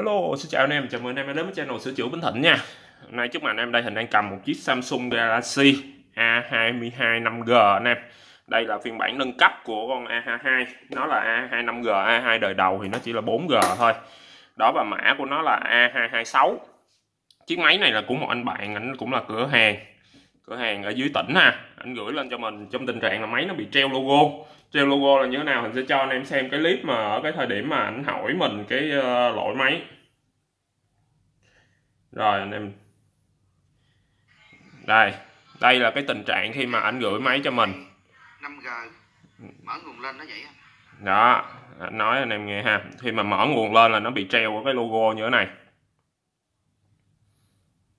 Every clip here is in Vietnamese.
Hello, xin chào anh em, chào mừng anh em đến với channel sửa chữa Bình Thịnh nha Hôm nay trước mặt anh em đây Hình đang cầm một chiếc Samsung Galaxy A22 5G anh em Đây là phiên bản nâng cấp của con A22 Nó là A2 5G, A2 đời đầu thì nó chỉ là 4G thôi Đó và mã của nó là A226 Chiếc máy này là của một anh bạn, anh cũng là cửa hàng cửa hàng ở dưới tỉnh ha anh gửi lên cho mình trong tình trạng là máy nó bị treo logo treo logo là như thế nào mình sẽ cho anh em xem cái clip mà ở cái thời điểm mà anh hỏi mình cái ờ, lỗi máy rồi anh em đây đây là cái tình trạng khi mà anh gửi máy cho mình 5G mở nguồn lên nó vậy đó anh nói anh em nghe ha khi mà mở nguồn lên là nó bị treo cái logo như thế này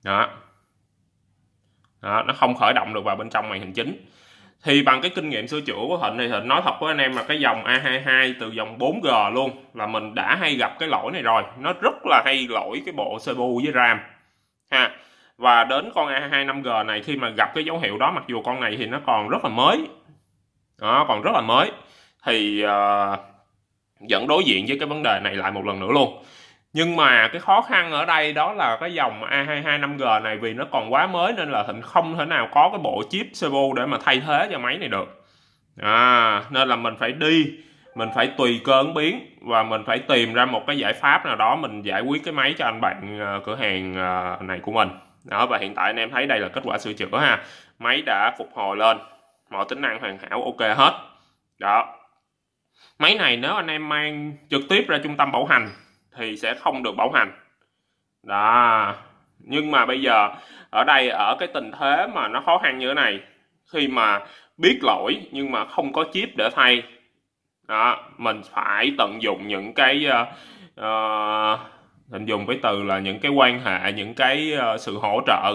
đó đó, nó không khởi động được vào bên trong màn hình chính thì bằng cái kinh nghiệm sửa chữa của Thịnh thì Thịnh nói thật với anh em là cái dòng A22 từ dòng 4G luôn là mình đã hay gặp cái lỗi này rồi nó rất là hay lỗi cái bộ CPU với RAM ha và đến con A22 5G này khi mà gặp cái dấu hiệu đó mặc dù con này thì nó còn rất là mới đó còn rất là mới thì uh, vẫn đối diện với cái vấn đề này lại một lần nữa luôn nhưng mà cái khó khăn ở đây đó là cái dòng A22 5G này vì nó còn quá mới nên là Thịnh không thể nào có cái bộ chip CPU để mà thay thế cho máy này được à, nên là mình phải đi mình phải tùy cơ ứng biến và mình phải tìm ra một cái giải pháp nào đó mình giải quyết cái máy cho anh bạn ờ, cửa hàng ờ, này của mình đó và hiện tại anh em thấy đây là kết quả sửa chữa ha máy đã phục hồi lên mọi tính năng hoàn hảo ok hết đó máy này nếu anh em mang trực tiếp ra trung tâm bảo hành thì sẽ không được bảo hành đó nhưng mà bây giờ ở đây ở cái tình thế mà nó khó khăn như thế này khi mà biết lỗi nhưng mà không có chip để thay đó mình phải tận dụng những cái uh, ờ, uh, ờ, mình dùng cái từ là những cái quan hệ những cái uh, sự hỗ trợ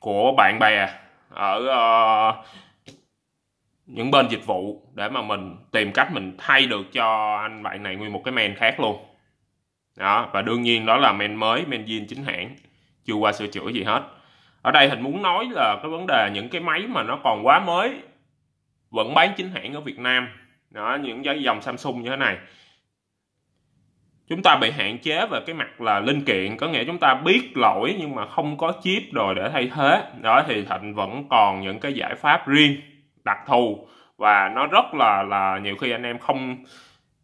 của bạn bè ở uh, những bên dịch vụ để mà mình tìm cách mình thay được cho anh bạn này nguyên một cái men khác luôn đó và đương nhiên đó là men mới men zin chính hãng chưa qua sửa chữa gì hết ở đây hình muốn nói là cái vấn đề những cái máy mà nó còn quá mới vẫn bán chính hãng ở Việt Nam đó những cái dòng Samsung như thế này chúng ta bị hạn chế về cái mặt là linh kiện có nghĩa chúng ta biết lỗi nhưng mà không có chip rồi để thay thế đó thì thịnh vẫn còn những cái giải pháp riêng đặc thù và nó rất là là nhiều khi anh em không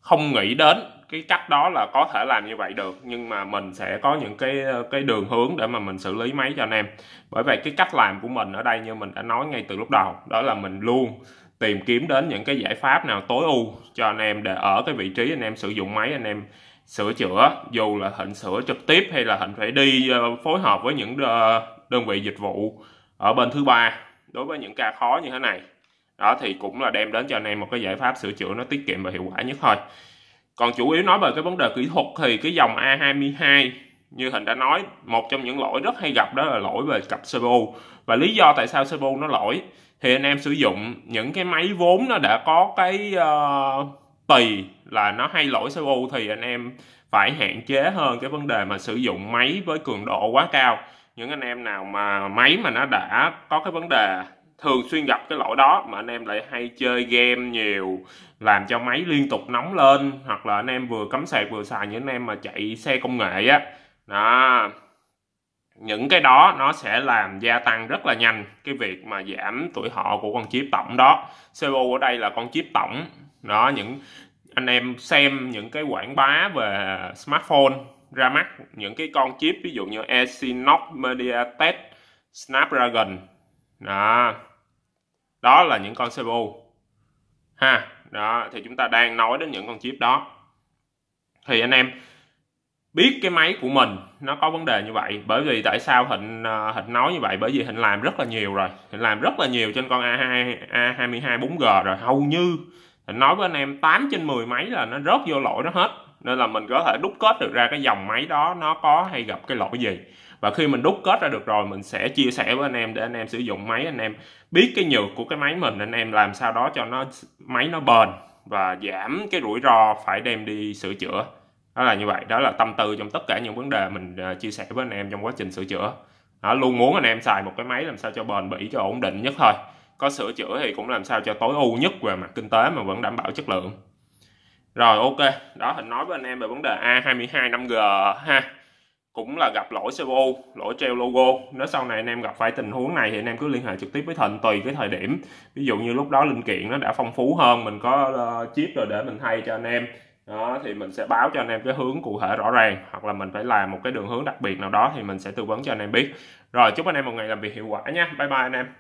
không nghĩ đến cái cách đó là có thể làm như vậy được nhưng mà mình sẽ có những cái cái đường hướng để mà mình xử lý máy cho anh em bởi vậy cái cách làm của mình ở đây như mình đã nói ngay từ lúc đầu đó là mình luôn tìm kiếm đến những cái giải pháp nào tối ưu cho anh em để ở cái vị trí anh em sử dụng máy anh em sửa chữa dù là hình sửa trực tiếp hay là hình phải đi ờ, phối hợp với những ờ, đơn vị dịch vụ ở bên thứ ba đối với những ca khó như thế này đó thì cũng là đem đến cho anh em một cái giải pháp sửa chữa nó tiết kiệm và hiệu quả nhất thôi còn chủ yếu nói về cái vấn đề kỹ thuật thì cái dòng A22 như hình đã nói một trong những lỗi rất hay gặp đó là lỗi về cặp servo và lý do tại sao servo nó lỗi thì anh em sử dụng những cái máy vốn nó đã có cái uh, tùy là nó hay lỗi servo thì anh em phải hạn chế hơn cái vấn đề mà sử dụng máy với cường độ quá cao những anh em nào mà máy mà nó đã có cái vấn đề thường xuyên gặp cái lỗi đó mà anh em lại hay chơi game nhiều làm cho máy liên tục nóng lên hoặc là anh em vừa cắm sạc vừa xài những anh em mà chạy xe công nghệ á đó những cái đó nó sẽ làm gia tăng rất là nhanh cái việc mà giảm tuổi thọ của con chip tổng đó CPU ở đây là con chip tổng đó những anh em xem những cái quảng bá về smartphone ra mắt những cái con chip ví dụ như Exynos MediaTek Snapdragon đó đó là những con CPU ha đó thì chúng ta đang nói đến những con chip đó thì anh em biết cái máy của mình nó có vấn đề như vậy bởi vì tại sao hình à, hình nói như vậy bởi vì hình làm rất là nhiều rồi hình làm rất là nhiều trên con A2 A22 4G rồi hầu như hình nói với anh em 8 trên 10 máy là nó rớt vô lỗi nó hết nên là mình có thể đúc kết được ra cái dòng máy đó nó có hay gặp cái lỗi gì và khi mình đúc kết ra được rồi mình sẽ chia sẻ với anh em để anh em sử dụng máy anh em biết cái nhược của cái máy mình anh em làm sao đó cho nó máy nó bền và giảm cái rủi ro phải đem đi sửa chữa đó là như vậy đó là tâm tư trong tất cả những vấn đề mình ờ, chia sẻ với anh em trong quá trình sửa chữa đó, luôn muốn anh em xài một cái máy làm sao cho bền bỉ cho ổn định nhất thôi có sửa chữa thì cũng làm sao cho tối ưu nhất về mặt kinh tế mà vẫn đảm bảo chất lượng rồi ok đó hình nói với anh em về vấn đề A22 5G ha cũng là gặp lỗi CPU, lỗi treo logo. Nếu sau này anh em gặp phải tình huống này thì anh em cứ liên hệ trực tiếp với Thịnh tùy cái thời điểm. Ví dụ như lúc đó linh kiện nó đã phong phú hơn, mình có ờ, chip rồi để mình thay cho anh em. Đó, thì mình sẽ báo cho anh em cái hướng cụ thể rõ ràng hoặc là mình phải làm một cái đường hướng đặc biệt nào đó thì mình sẽ tư vấn cho anh em biết. Rồi chúc anh em một ngày làm việc hiệu quả nhé. Bye bye anh em.